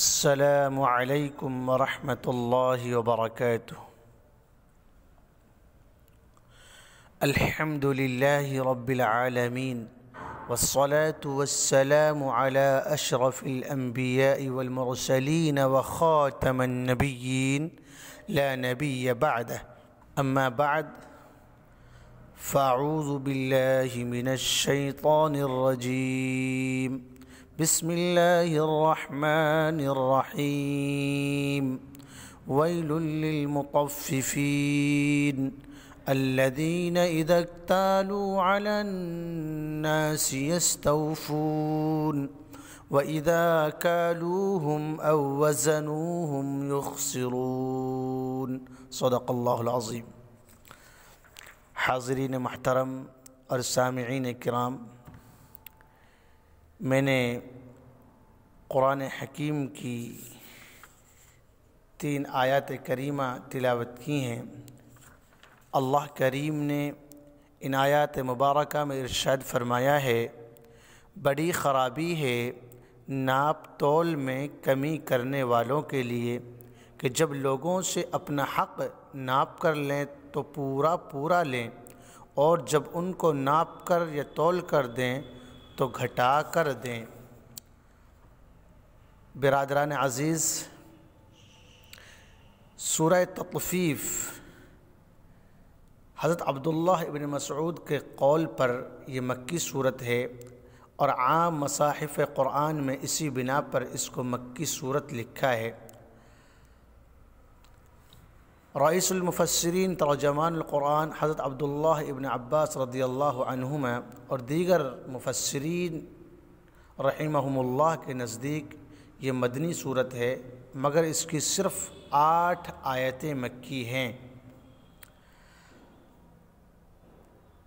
السلام عليكم ورحمة الله وبركاته الحمد لله رب العالمين والصلاة والسلام على أشرف الأنبياء والمرسلين وخاتم النبيين لا نبي بعده أما بعد فأعوذ بالله من الشيطان الرجيم بسم الله الرحمن الرحيم ويل للمطففين الذين إذا اكتالوا على الناس يستوفون وإذا كالوهم أو وزنوهم يخسرون صدق الله العظيم حاضرين محترم السامعين الكرام میں نے قرآن حکیم کی تین آیات کریمہ تلاوت کی ہیں اللہ کریم نے ان آیات مبارکہ میں ارشاد فرمایا ہے بڑی خرابی ہے ناپ تول میں کمی کرنے والوں کے لیے کہ جب لوگوں سے اپنا حق ناپ کر لیں تو پورا پورا لیں اور جب ان کو ناپ کر یا تول کر دیں تو گھٹا کر دیں برادران عزیز سورہ تقفیف حضرت عبداللہ ابن مسعود کے قول پر یہ مکی صورت ہے اور عام مصاحف قرآن میں اسی بنا پر اس کو مکی صورت لکھا ہے رئیس المفسرین ترجمان القرآن حضرت عبداللہ ابن عباس رضی اللہ عنہما اور دیگر مفسرین رحمہم اللہ کے نزدیک یہ مدنی صورت ہے مگر اس کی صرف آٹھ آیتیں مکی ہیں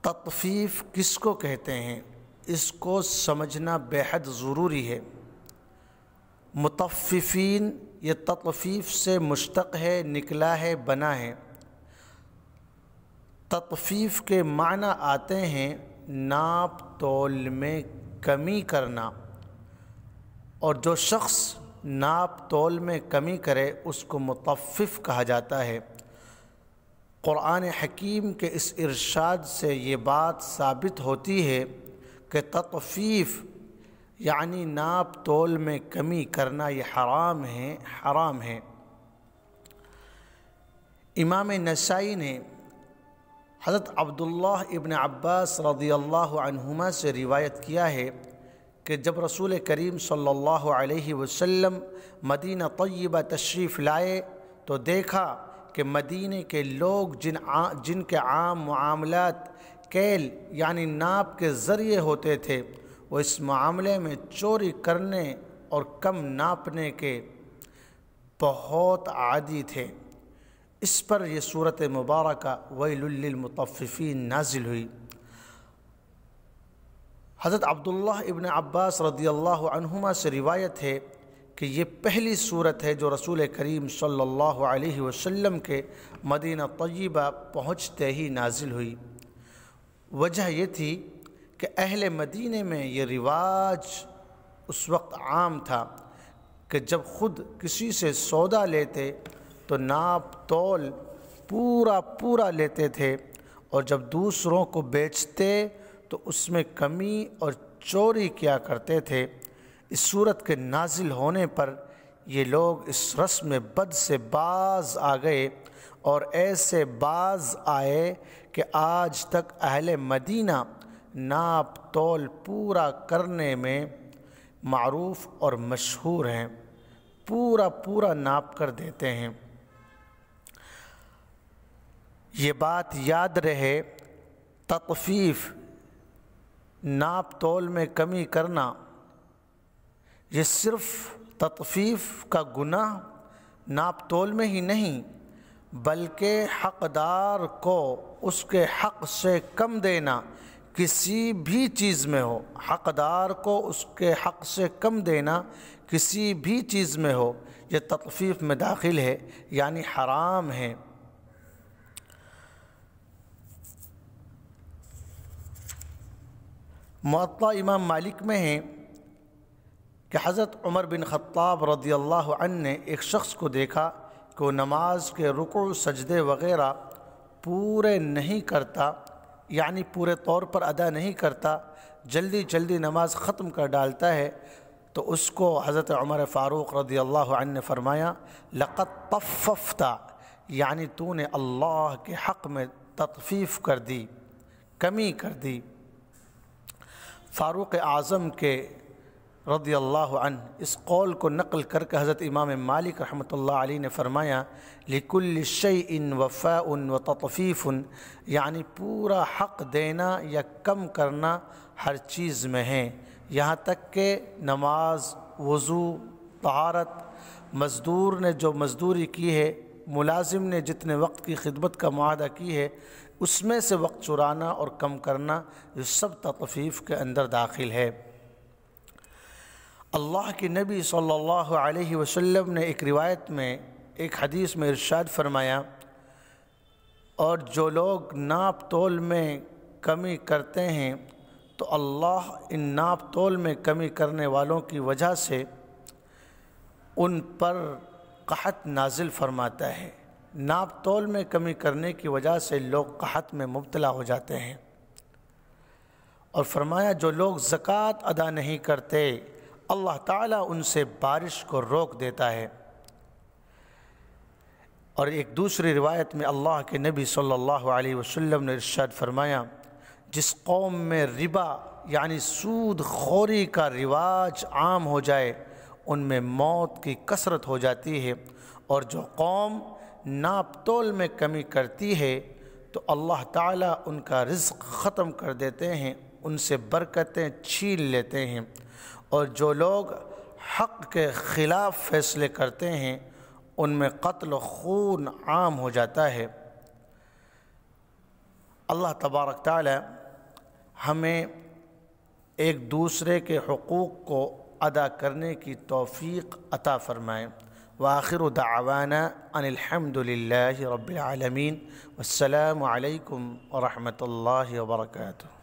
تطفیف کس کو کہتے ہیں اس کو سمجھنا حد ضروری ہے متففین یہ تطفیف سے مشتق ہے نکلا ہے بنا ہے تطفیف کے معنی آتے ہیں ناپ تول میں کمی کرنا اور جو شخص ناپ تول میں کمی کرے اس کو متفف کہا جاتا ہے قرآن حکیم کے اس ارشاد سے یہ بات ثابت ہوتی ہے کہ تطفیف یعنی ناپ تول میں کمی کرنا یہ حرام ہے حرام ہے امام نسائی نے حضرت عبداللہ ابن عباس رضی اللہ عنہما سے روایت کیا ہے کہ جب رسول کریم صلی اللہ علیہ وسلم مدینہ طیبہ تشریف لائے تو دیکھا کہ مدینہ کے لوگ جن جن کے عام معاملات کیل یعنی ناپ کے ذریعے ہوتے تھے وہ اس معاملے میں چوری کرنے اور کم ناپنے کے بہت عادی تھے اس پر یہ صورت مبارکہ وَيْلُ لِّلْمُطَفِّفِينَ نازل ہوئی حضرت عبداللہ ابن عباس رضی اللہ عنہما سے روایت ہے کہ یہ پہلی صورت ہے جو رسول کریم صلی اللہ علیہ وسلم کے مدینہ طیبہ پہنچتے ہی نازل ہوئی وجہ یہ تھی کہ اہل مدینہ میں یہ رواج اس وقت عام تھا کہ جب خود کسی سے سودا لیتے تو ناپ تول پورا پورا لیتے تھے اور جب دوسروں کو بیچتے تو اس میں کمی اور چوری کیا کرتے تھے اس صورت کے نازل ہونے پر یہ لوگ اس رسم بد سے باز آ گئے اور ایسے باز آئے کہ آج تک اہل مدینہ ناپ تول پورا کرنے میں معروف اور مشہور ہیں پورا پورا ناپ کر دیتے ہیں یہ بات یاد رہے تقفیف ناپ تول میں کمی کرنا یہ صرف تطفیف کا گناہ ناپ تول میں ہی نہیں بلکہ حقدار کو اس کے حق سے کم دینا کسی بھی چیز میں ہو حقدار کو اس کے حق سے کم دینا کسی بھی چیز میں ہو یہ تطفیف میں داخل ہے یعنی حرام ہے معطا امام مالک میں ہیں کہ حضرت عمر بن خطاب رضی اللہ عنہ نے ایک شخص کو دیکھا کہ وہ نماز کے رکوع سجدے وغیرہ پورے نہیں کرتا یعنی پورے طور پر ادا نہیں کرتا جلدی جلدی نماز ختم کر ڈالتا ہے تو اس کو حضرت عمر فاروق رضی اللہ عنہ نے فرمایا لقت تففتا یعنی تو نے اللہ کے حق میں تطفیف کر دی کمی کر دی فاروق اعظم کے رضی اللہ عنہ اس قول کو نقل کر کے حضرت امام مالک رحمۃ اللہ علیہ نے فرمایا لکل شعی ان وفا ان و یعنی پورا حق دینا یا کم کرنا ہر چیز میں ہے یہاں تک کہ نماز وضو طہارت مزدور نے جو مزدوری کی ہے ملازم نے جتنے وقت کی خدمت کا معاہدہ کی ہے اس میں سے وقت چرانا اور کم کرنا یہ سب تطفیف کے اندر داخل ہے اللہ کی نبی صلی اللہ علیہ وسلم نے ایک روایت میں ایک حدیث میں ارشاد فرمایا اور جو لوگ ناپ تول میں کمی کرتے ہیں تو اللہ ان ناپ تول میں کمی کرنے والوں کی وجہ سے ان پر قحط نازل فرماتا ہے ناپ تول میں کمی کرنے کی وجہ سے لوگ قحط میں مبتلا ہو جاتے ہیں اور فرمایا جو لوگ زکوٰۃ ادا نہیں کرتے اللہ تعالیٰ ان سے بارش کو روک دیتا ہے اور ایک دوسری روایت میں اللہ کے نبی صلی اللہ علیہ وسلم نے ارشاد فرمایا جس قوم میں ربا یعنی سود خوری کا رواج عام ہو جائے ان میں موت کی کثرت ہو جاتی ہے اور جو قوم ناپ تول میں کمی کرتی ہے تو اللہ تعالیٰ ان کا رزق ختم کر دیتے ہیں ان سے برکتیں چھین لیتے ہیں اور جو لوگ حق کے خلاف فیصلے کرتے ہیں ان میں قتل و خون عام ہو جاتا ہے اللہ تبارک تعالی ہمیں ایک دوسرے کے حقوق کو ادا کرنے کی توفیق عطا فرمائیں دعوانا ان الحمد للہ رب العالمین والسلام علیکم ورحمۃ اللہ وبرکاتہ